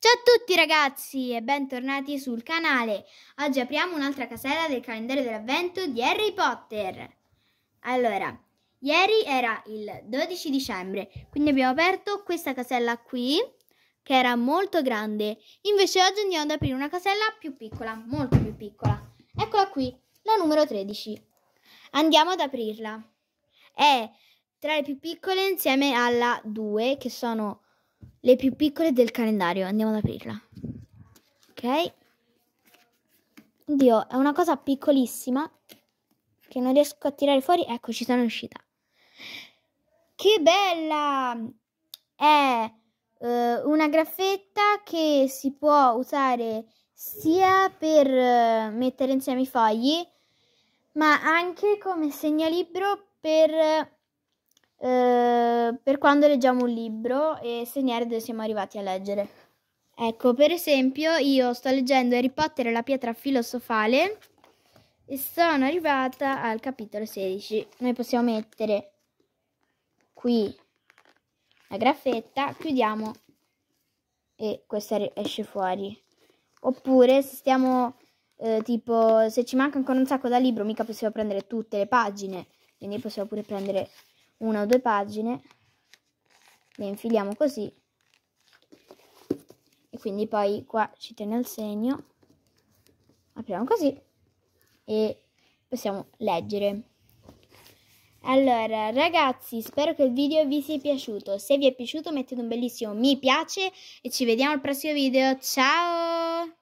Ciao a tutti ragazzi e bentornati sul canale. Oggi apriamo un'altra casella del calendario dell'avvento di Harry Potter. Allora, ieri era il 12 dicembre, quindi abbiamo aperto questa casella qui, che era molto grande. Invece oggi andiamo ad aprire una casella più piccola, molto più piccola. Eccola qui, la numero 13. Andiamo ad aprirla. È tra le più piccole insieme alla 2, che sono le più piccole del calendario. Andiamo ad aprirla. Ok. Dio, è una cosa piccolissima che non riesco a tirare fuori. Ecco, ci sono uscita. Che bella! È eh, una graffetta che si può usare sia per eh, mettere insieme i fogli, ma anche come segnalibro per... Eh, per quando leggiamo un libro e segnare dove siamo arrivati a leggere. Ecco, per esempio, io sto leggendo Harry Potter e la pietra filosofale e sono arrivata al capitolo 16. Noi possiamo mettere qui la graffetta, chiudiamo e questa esce fuori. Oppure se stiamo eh, tipo se ci manca ancora un sacco da libro, mica possiamo prendere tutte le pagine, quindi possiamo pure prendere una o due pagine le infiliamo così e quindi poi qua ci tiene il segno apriamo così e possiamo leggere allora ragazzi spero che il video vi sia piaciuto se vi è piaciuto mettete un bellissimo mi piace e ci vediamo al prossimo video ciao